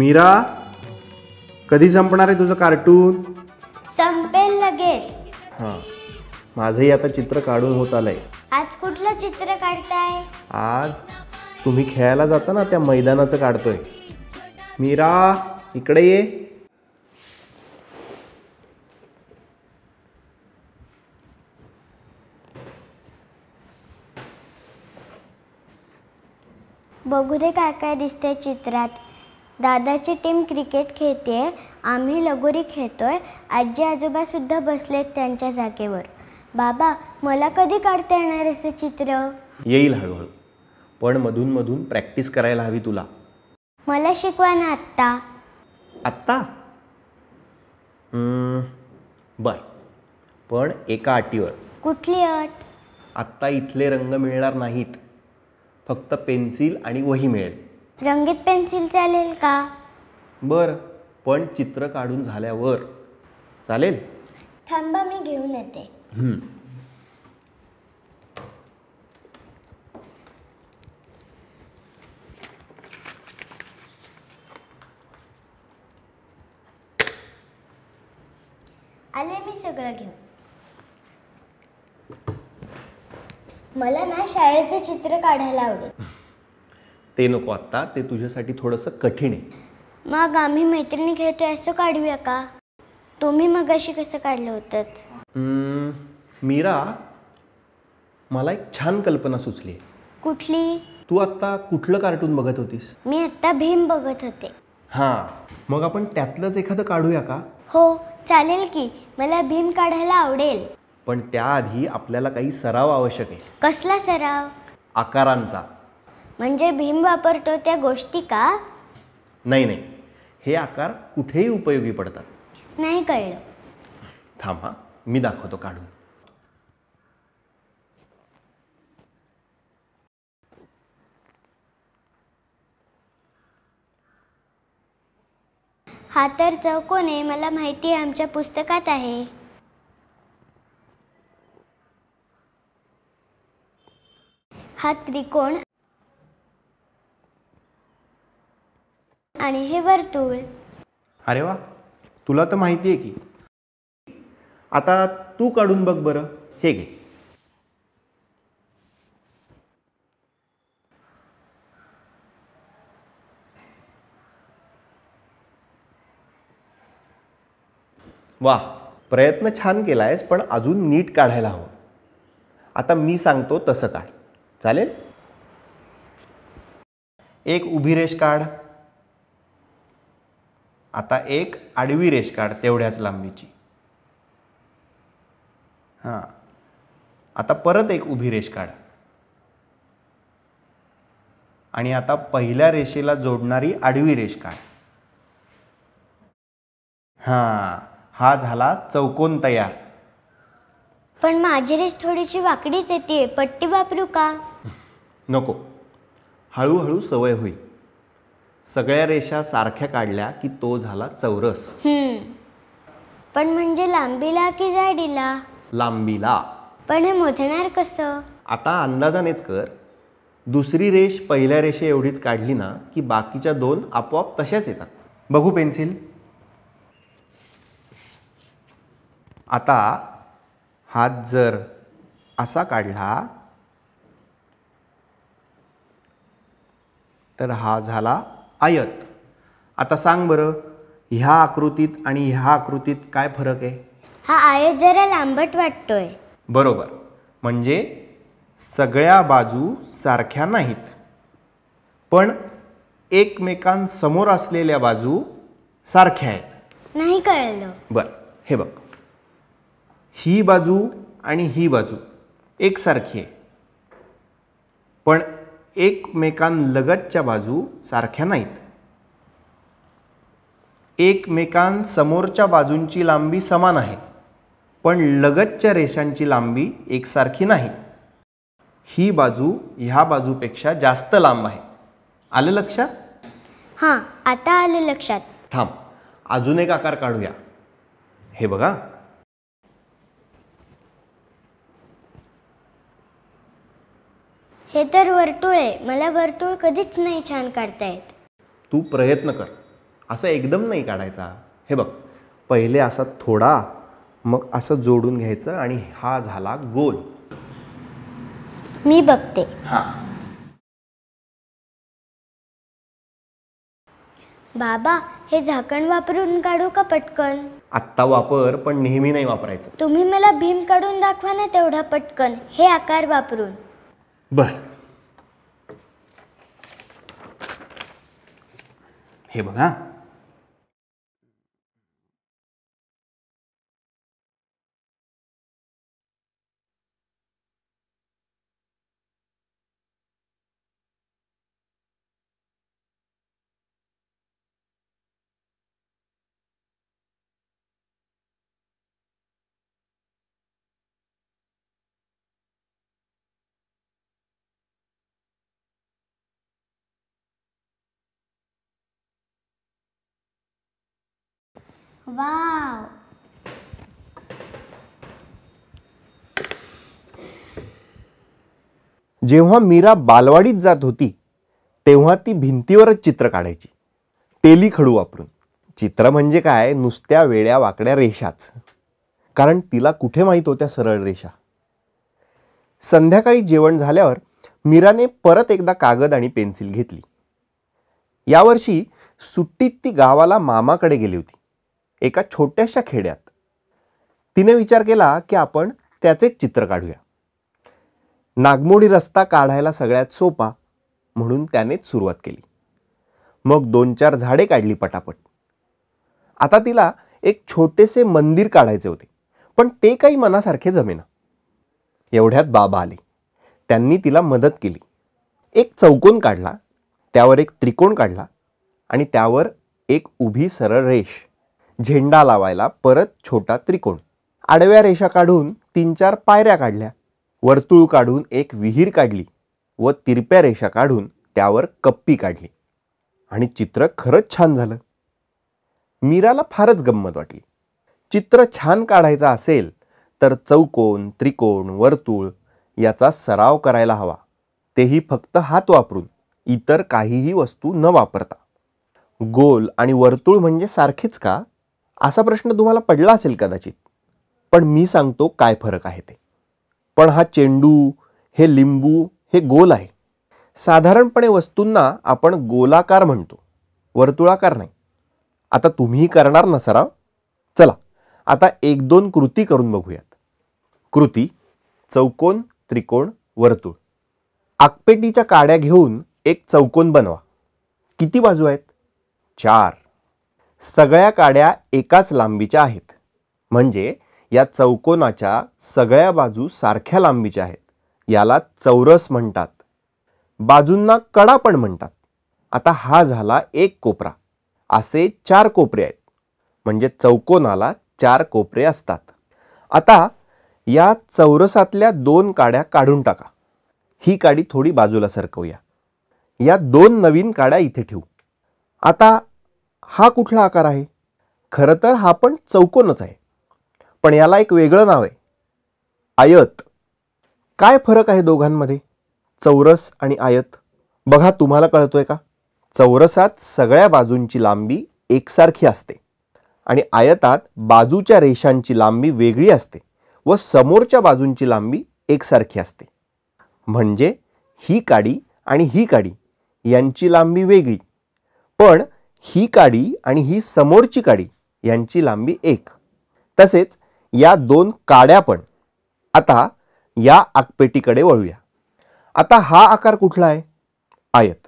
मीरा कधी संपणार आहे तुझं कार्टून संपेल लगेच हा माझंही आता चित्र काढून होत आलंय आज कुठलं चित्र काढताय आज तुम्ही खेळायला जाता ना त्या मैदानाचं काढतोय मीरा इकडे ये बघू दे काय काय दिसतंय चित्रात दादाची टीम क्रिकेट खेळते आम्ही लगोरी खेळतोय आजी आजोबासुद्धा बसलेत त्यांच्या जागेवर बाबा मला कधी काढता येणार असे चित्र येईल हळूहळू पण मधून मधून प्रॅक्टिस करायला हवी तुला मला शिकवा ना आत्ता आत्ता बर पण एका आटीवर कुठली अट आत्ता इथले रंग मिळणार नाहीत फक्त पेन्सिल आणि वही मिळेल रंगीत पेन्सिल चालेल का बर, पण चित्र काढून झाल्यावर चालेल थांबा मी घेऊन येते आले मी सगळं घेऊ मला ना शाळेचं चित्र काढायला आवडेल ते नको आत्ता ते तुझ्यासाठी थोडंसं कठीण आहे मग आम्ही मैत्रिणी खेळतोय असं काढूया का तुम्ही मग अशी कसं काढलं होतं मीरा मला एक छान कल्पना सुचली कुठली तू आत्ता कुठलं कार्टून बघत होतीस मी आता भीम बघत होते हा मग आपण त्यातलंच एखादं काढूया का हो चालेल की मला भीम काढायला आवडेल पण त्याआधी आपल्याला काही सराव आवश्यक आहे कसला सराव आकारांचा म्हणजे भीम वापरतो त्या गोष्टी का नाही नाही हे आकार कुठेही उपयोगी पडतात नाही कळलं थांबा मी दाखवतो काढून हा तर चौकोन मला माहिती आहे आमच्या पुस्तकात आहे हा त्रिकोण आणि हे वर्तुळ अरे वा तुला तर माहिती आहे की आता तू काढून बघ बरं हे घे वा प्रयत्न छान केला आहेस पण अजून नीट काढायला हवं आता मी सांगतो तसं काढ चालेल एक उभी रेष काढ आता एक आडवी रेष काढ तेवढ्याच लांबीची हां आता परत एक उभी रेष काढ आणि आता पहिल्या रेषेला जोडणारी आडवी रेष काढ हां हा झाला चौकोन तयार पण माझी रेष थोडीशी वाकडीच येते पट्टी वापरू का नको हळूहळू सवय होईल सगळ्या रेषा सारख्या काढल्या की तो झाला चौरस पण म्हणजे लांबीला की जाडीला लांबीला पण हे मोजणार कसं आता अंदाजानेच कर दुसरी रेष पहिल्या रेषे एवढीच काढली ना की बाकीच्या दोन आपोआप तशाच येतात बघू पेन्सिल आता हात जर असा काढला तर हा झाला आयत आता सांग बरं ह्या आकृतीत आणि ह्या आकृतीत काय फरक आहे हा आयत जरा लांबट वाटतोय बरोबर म्हणजे सगळ्या बाजू सारख्या नाहीत पण एकमेकांसमोर असलेल्या बाजू सारख्या आहेत नाही कळलं बर, हे बघ ही बाजू आणि ही बाजू एकसारखी आहे पण एकमेकांलगतच्या बाजू सारख्या नाहीत एकमेकांसमोरच्या बाजूंची लांबी समान आहे पण लगतच्या रेषांची लांबी एकसारखी नाही ही बाजू ह्या बाजूपेक्षा जास्त लांब आहे आलं लक्षात हां आता आलं लक्षात थांब अजून एक आकार काढूया हे बघा हे तर वर्तुळ आहे मला वर्तुळ कधीच नाही छान काढता येत तू प्रयत्न कर असं एकदम नाही काढायचा हे बघ पहिले असा थोडा मग असं जोडून घ्यायचं आणि हा झाला गोल मी बघते बाबा हे झाकण वापरून काढू का पटकन आत्ता वापर पण नेहमी नाही वापरायचं तुम्ही मला भीम काढून दाखवा ना तेवढा पटकन हे आकार वापरून बर हे बघा वाव जेव्हा मीरा बालवाडीत जात होती तेव्हा ती भिंतीवरच चित्र काढायची तेली खडू वापरून चित्र म्हणजे काय नुसत्या वेड्या वाकड्या रेषाच कारण तिला कुठे माहीत होत्या सरळ रेषा संध्याकाळी जेवण झाल्यावर मीराने परत एकदा कागद आणि पेन्सिल घेतली यावर्षी सुट्टीत ती गावाला मामाकडे गेली होती एका छोट्याशा खेड्यात तिने विचार केला की आपण त्याचे चित्र काढूया नागमोडी रस्ता काढायला सगळ्यात सोपा म्हणून त्यानेच सुरुवात केली मग दोन चार झाडे काढली पटापट आता तिला एक छोटेसे मंदिर काढायचे होते पण ते काही मनासारखे जमेना एवढ्यात बाबा आले त्यांनी तिला मदत केली एक चौकोन काढला त्यावर एक त्रिकोण काढला आणि त्यावर एक उभी सरळ रेष झेंडा लावायला परत छोटा त्रिकोण आडव्या रेषा काढून तीन चार पायऱ्या काढल्या वर्तुळ काढून एक विहीर काढली व तिरप्या रेषा काढून त्यावर कप्पी काढली आणि चित्र खरंच छान झालं मीराला फारच गंमत वाटली चित्र छान काढायचं असेल तर चौकोन त्रिकोण वर्तुळ याचा सराव करायला हवा तेही फक्त हात वापरून इतर काहीही वस्तू न वापरता गोल आणि वर्तुळ म्हणजे सारखेच का असा प्रश्न तुम्हाला पडला असेल कदाचित पण मी सांगतो काय फरक आहे ते पण हा चेंडू हे लिंबू हे गोल आहे साधारणपणे वस्तूंना आपण गोलाकार म्हणतो वर्तुळाकार नाही आता तुम्ही करणार ना सराव चला आता एक दोन कृती करून बघूयात कृती चौकोन त्रिकोण वर्तुळ आकपेटीच्या काड्या घेऊन एक चौकोन बनवा किती बाजू आहेत चार सगळ्या काड्या एकाच लांबीच्या आहेत म्हणजे या चौकोनाच्या सगळ्या बाजू सारख्या लांबीच्या आहेत याला चौरस म्हणतात बाजूंना कडा पण म्हणतात आता हा झाला एक कोपरा असे चार कोपरे आहेत म्हणजे चौकोनाला चार कोपरे असतात आता या चौरसातल्या दोन काड्या काढून टाका ही काडी थोडी बाजूला सरकवूया या दोन नवीन काड्या इथे ठेवू आता हा कुठला आकार आहे खरं तर हा पण चौकोनच आहे पण याला एक वेगळं नाव आहे आयत काय फरक आहे दोघांमध्ये चौरस आणि आयत बघा तुम्हाला कळतोय का चौरसात सगळ्या बाजूंची लांबी एकसारखी असते आणि आयतात बाजूच्या रेषांची लांबी वेगळी असते व समोरच्या बाजूंची लांबी एकसारखी असते म्हणजे ही काडी आणि ही काडी यांची लांबी वेगळी पण ही काडी आणि ही समोरची काडी यांची लांबी एक तसेच या दोन काड्या पण आता या आगपेटीकडे वळूया आता हा आकार कुठला आहे आयत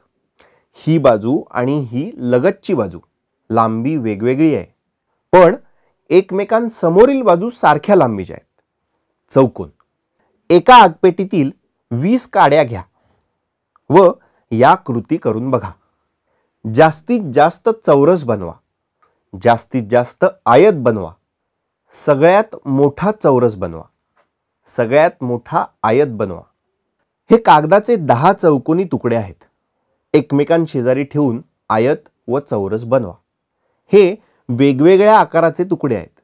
ही बाजू आणि ही लगतची बाजू लांबी वेगवेगळी आहे पण एकमेकांसमोरील बाजू सारख्या लांबीच्या आहेत चौकोन एका आगपेटीतील वीस काड्या घ्या व या कृती करून बघा जास्तीत जास्त चौरस बनवा जास्तीत जास्त आयत बनवा सगळ्यात मोठा चौरस बनवा सगळ्यात मोठा आयत बनवा हे कागदाचे दहा चौकोनी तुकडे आहेत एकमेकांशेजारी ठेवून आयत व चौरस बनवा हे वेगवेगळ्या आकाराचे तुकडे आहेत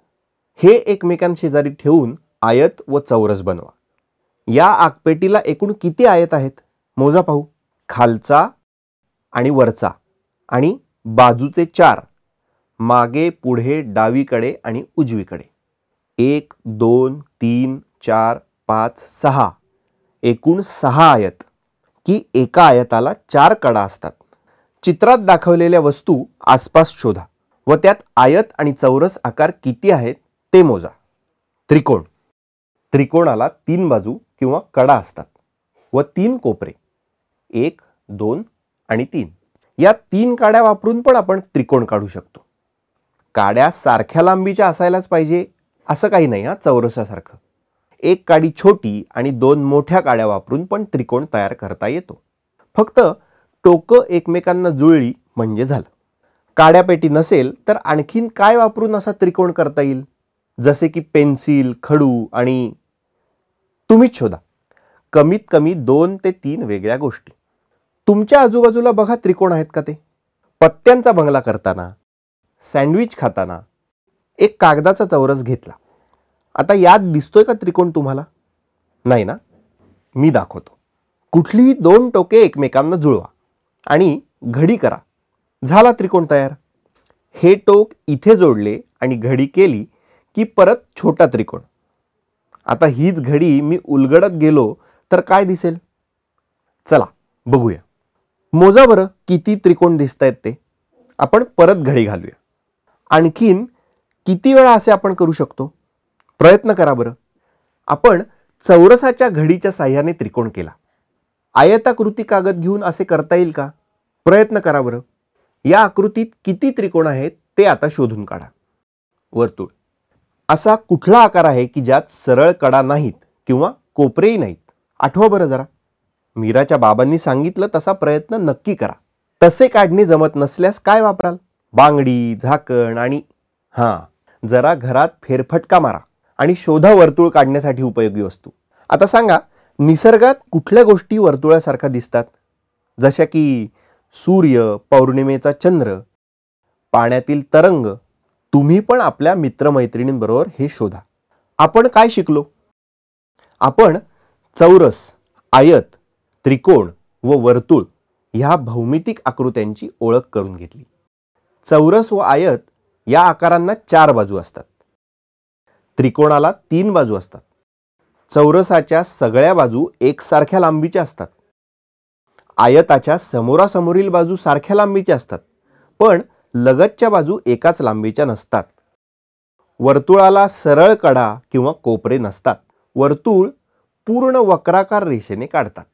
हे एकमेकांशेजारी ठेवून आयत व चौरस बनवा या आगपेटीला एकूण किती आयत आहेत मोजा पाहू खालचा आणि वरचा आणि बाजूचे चार मागे पुढे डावीकडे आणि उजवीकडे एक दोन तीन चार पाच सहा एकूण सहा आयत की एका आयताला चार कडा असतात चित्रात दाखवलेल्या वस्तू आसपास शोधा व त्यात आयत आणि चौरस आकार किती आहेत ते मोजा त्रिकोण त्रिकोणाला तीन बाजू किंवा कडा असतात व तीन कोपरे एक दोन आणि तीन या तीन काड्या वापरून पण आपण त्रिकोण काढू शकतो काड्या सारख्या लांबीच्या असायलाच पाहिजे असं काही नाही हा चौरसासारखं एक काडी छोटी आणि दोन मोठ्या काड्या वापरून पण त्रिकोण तयार करता येतो फक्त टोकं एकमेकांना जुळली म्हणजे झालं काड्यापेटी नसेल तर आणखीन काय वापरून असा त्रिकोण करता येईल जसे की पेन्सिल खडू आणि तुम्हीच शोधा कमीत कमी दोन ते तीन वेगळ्या गोष्टी तुमच्या आजूबाजूला बघा त्रिकोण आहेत का ते पत्त्यांचा बंगला करताना सँडविच खाताना एक कागदाचा चौरस घेतला आता यात दिसतोय का त्रिकोण तुम्हाला नाही ना मी दाखवतो कुठलीही दोन टोके एकमेकांना जुळवा आणि घडी करा झाला त्रिकोण तयार हे टोक इथे जोडले आणि घडी केली की परत छोटा त्रिकोण आता हीच घडी मी उलगडत गेलो तर काय दिसेल चला बघूया मोजा बरं किती त्रिकोण दिसत आहेत ते आपण परत घडी घालूया आणखीन किती वेळा असे आपण करू शकतो प्रयत्न करा बरं आपण चौरसाच्या घडीच्या साह्याने त्रिकोण केला आयताकृती कागद घेऊन असे करता येईल का प्रयत्न करा बरं या आकृतीत किती त्रिकोण आहेत ते आता शोधून काढा वर्तुळ असा कुठला आकार आहे की ज्यात सरळ कडा नाहीत किंवा कोपरेही नाहीत आठवा बरं जरा मीराच्या बाबांनी सांगितलं तसा प्रयत्न नक्की करा तसे काढणे जमत नसल्यास काय वापराल बांगडी झाकण आणि हां जरा घरात फेरफटका मारा आणि शोधा वर्तुळ काढण्यासाठी उपयोगी वस्तू आता सांगा निसर्गात कुठल्या गोष्टी वर्तुळासारख्या दिसतात जशा की सूर्य पौर्णिमेचा चंद्र पाण्यातील तरंग तुम्ही पण आपल्या मित्रमैत्रिणींबरोबर हे शोधा आपण काय शिकलो आपण चौरस आयत त्रिकोण व वर्तुळ ह्या भौमितिक आकृत्यांची ओळख करून घेतली चौरस व आयत या आकारांना चार बाजू असतात त्रिकोणाला तीन बाजू असतात चौरसाच्या सगळ्या बाजू एकसारख्या लांबीच्या असतात आयताच्या समोरासमोरील बाजू सारख्या लांबीच्या असतात पण लगतच्या बाजू एकाच लांबीच्या नसतात वर्तुळाला सरळ कडा किंवा कोपरे नसतात वर्तुळ पूर्ण वक्राकार रेषेने काढतात